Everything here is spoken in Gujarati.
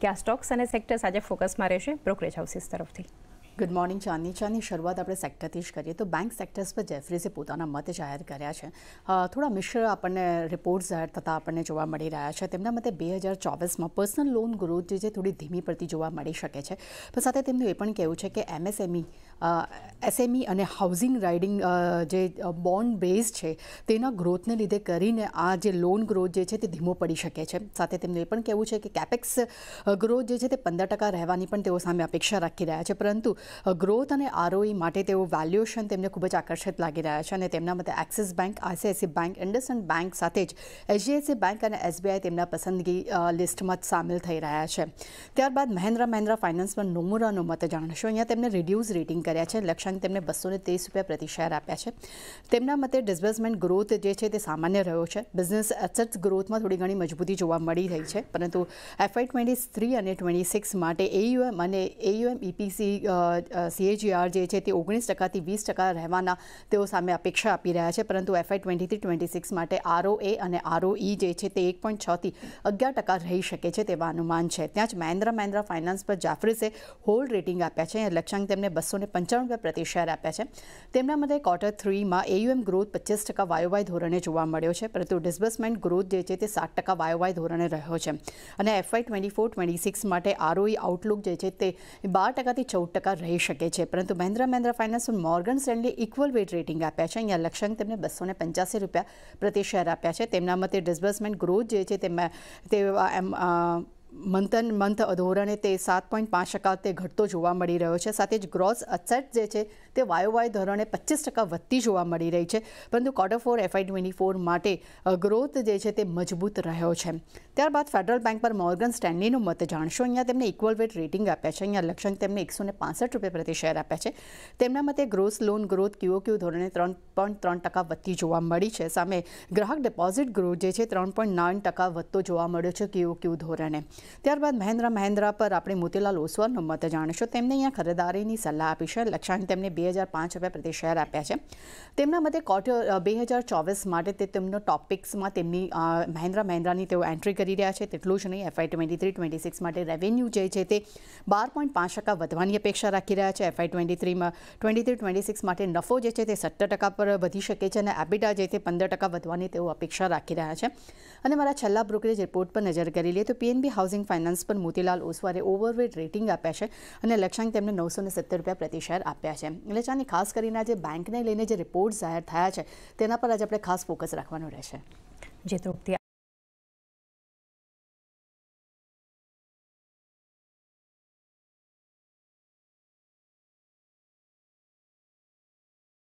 કે આ સ્ટોક્સ અને સેક્ટર્સ આજે ફોકસમાં રહેશે બ્રોકરેજ હાઉસીસ તરફથી ગુડ મોર્નિંગ ચાંદની ચાંદની શરૂઆત આપણે સેક્ટરથી જ કરીએ તો બેંક સેક્ટર્સ પર જેફરીઝે પોતાના મત જાહેર કર્યા છે થોડા મિશ્ર આપણને રિપોર્ટ્સ જાહેર થતાં આપણને જોવા મળી રહ્યા છે તેમના મતે બે હજાર ચોવીસમાં પર્સનલ લોન ગ્રોથ જે છે થોડી ધીમી પડતી જોવા મળી શકે છે પણ સાથે તેમનું એ પણ કહેવું છે કે એમએસએમઈ એસએમઈ e, e અને હાઉસિંગ રાઇડિંગ જે બોન્ડ બેઝ છે તેના ગ્રોથને લીધે કરીને આ જે લોન ગ્રોથ જે છે તે ધીમો પડી શકે છે સાથે તેમનું એ પણ કહેવું છે કે કેપેક્સ ગ્રોથ જે છે તે પંદર ટકા રહેવાની પણ તેઓ સામે અપેક્ષા રાખી રહ્યા છે પરંતુ ગ્રોથ અને આરઓઈ e માટે તેઓ વેલ્યુએશન તેમને ખૂબ જ આકર્ષિત લાગી રહ્યા છે અને તેમના મતે Axis Bank ICICI Bank IndusInd Bank સાથે જ એચડીએફસી બેંક અને એસબીઆઈ તેમના પસંદગી લિસ્ટમાં સામેલ થઈ રહ્યા છે ત્યારબાદ મહેન્દ્ર મહેન્દ્ર ફાઇનાન્સમાં નોમુરાનો મત જાણશો અહીંયા તેમને રિડ્યુસ રેટિંગ કર્યા છે લક્ષ્યાંક તેમને બસો ત્રીસ રૂપિયા પ્રતિ શેર આપ્યા છે તેમના મતે ડિસબર્સમેન્ટ ગ્રોથ જે છે તે સામાન્ય રહ્યો છે બિઝનેસ એસેટ્સ ગ્રોથમાં થોડી ઘણી મજબૂતી જોવા મળી રહી છે પરંતુ એફઆઈ ટ્વેન્ટી થ્રી અને ટ્વેન્ટી સિક્સ માટે એયુએમ અને એયુએમ ઇપીસી સીએજીઆર જે છે તે ઓગણીસ ટકાથી વીસ ટકા રહેવાના તેઓ સામે અપેક્ષા આપી રહ્યા છે પરંતુ FY twenty three twenty six માટે આરઓએ અને આરઓઈ e જે છે તે એક પોઈન્ટ છથી અગિયાર ટકા રહી શકે છે તેવા અનુમાન છે ત્યાં જ મહિન્દ્રા મહિન્દ્રા ફાઇનાન્સ પર જાફરીસે હોલ્ડ રેટિંગ આપ્યા છે લક્ષ્યાંક તેમને બસો ને પંચાણું રૂપિયા પ્રતિ શેર આપ્યા છે તેમના મતે ક્વાર્ટર થ્રીમાં એયુએમ ગ્રોથ પચીસ ટકા વાયોવાય ધોરણે જોવા મળ્યો છે પરંતુ ડિસબર્સમેન્ટ ગ્રોથ જે છે તે સાત ટકા વાયોવાય ધોરણે રહ્યો છે અને FY twenty four twenty six માટે આરઓઈ આઉટલુક e જે છે તે બાર ટકાથી ચૌદ ટકા રહી શકે છે પરંતુ Mahindra Mahindra Finance Morgan Stanley equal weight rating આપ્યા છે અહીંયા લક્ષ્યાંક તેમને બસો ને પંચ્યાસી રૂપિયા પ્રતિ શેર આપ્યા છે તેમના મતે ડિસબર્સમેન્ટ ગ્રોથ જે છે તેમાં તે મંથન મંથ ધોરણે તે સાત પોઈન્ટ પાંચ ટકા તે ઘટતો જોવા મળી રહ્યો છે સાથે જ ગ્રોસ અસેટ જે છે તે વાયોવાય ધોરણે પચીસ ટકા વધતી જોવા મળી રહી છે પરંતુ quarter four FY twenty four માટે ગ્રોથ જે છે તે મજબૂત રહ્યો છે ત્યારબાદ ફેડરલ બેંક પર મોર્ગન સ્ટેન્લીનો મત જાણશો અહીંયા તેમને ઇક્વલ વેટ રેટિંગ આપ્યા છે અહીંયા લક્ષ્યાંક તેમને એકસો ને પાસઠ રૂપિયા પ્રતિ શેર આપ્યા છે તેમના મતે ગ્રોસ લોન ગ્રોથ ક્યુઓક્યુ ધોરણે ત્રણ પોઈન્ટ ત્રણ ટકા વધતી જોવા મળી છે સામે ગ્રાહક ડિપોઝિટ ગ્રોથ જે છે ત્રણ પોઈન્ટ નાઇન ટકા વધતો જોવા મળ્યો છે ક્યુઓક્યુ ધોરણે ત્યારબાદ મહેન્દ્ર મહેન્દ્ર પર આપણે મોતીલાલ ઓસવાલનું મત જાણીશું તેમને અહીંયા ખરીદારીની સલાહ આપી છે લક્ષ્યાંક તેમને બે હજાર પાંચ રૂપિયા પ્રતિ શેર આપ્યા છે તેમના મતે ક્વાર્ટર બે હજાર ચોવીસ માટે તે તેમનો ટોપિક્સમાં તેમની મહેન્દ્ર મહેન્દ્રાની તેઓ એન્ટ્રી કરી રહ્યા છે તેટલું જ નહીં FY twenty three twenty six માટે રેવન્યુ જે છે તે બાર પોઈન્ટ પાંચ ટકા વધવાની અપેક્ષા રાખી રહ્યા છે એફઆઈ ટ્વેન્ટી થ્રીમાં ટ્વેન્ટી થ્રી ટ્વેન્ટી સિક્સ માટે નફો જે છે તે સત્તર ટકા પર વધી શકે છે અને એબિટા જે તે પંદર ટકા વધવાની તેઓ અપેક્ષા રાખી રહ્યા છે અને મારા છેલ્લા બ્રોકરેજ રિપોર્ટ પર નજર કરી લઈએ તો પીએનબી હાઉસ હાઉસિંગ ફાઇનાન્સ પર મોતીલાલ ઓસવારે ઓવરવેટ રેટિંગ આપ્યા છે અને લક્ષ્યાંક તેમને નવસો ને સત્તર રૂપિયા પ્રતિ આપ્યા છે એટલે ચાની ખાસ કરીને આજે બેંકને લઈને જે રિપોર્ટ જાહેર થયા છે તેના પર આજે આપણે ખાસ ફોકસ રાખવાનું રહેશે જે તૃપ્તિ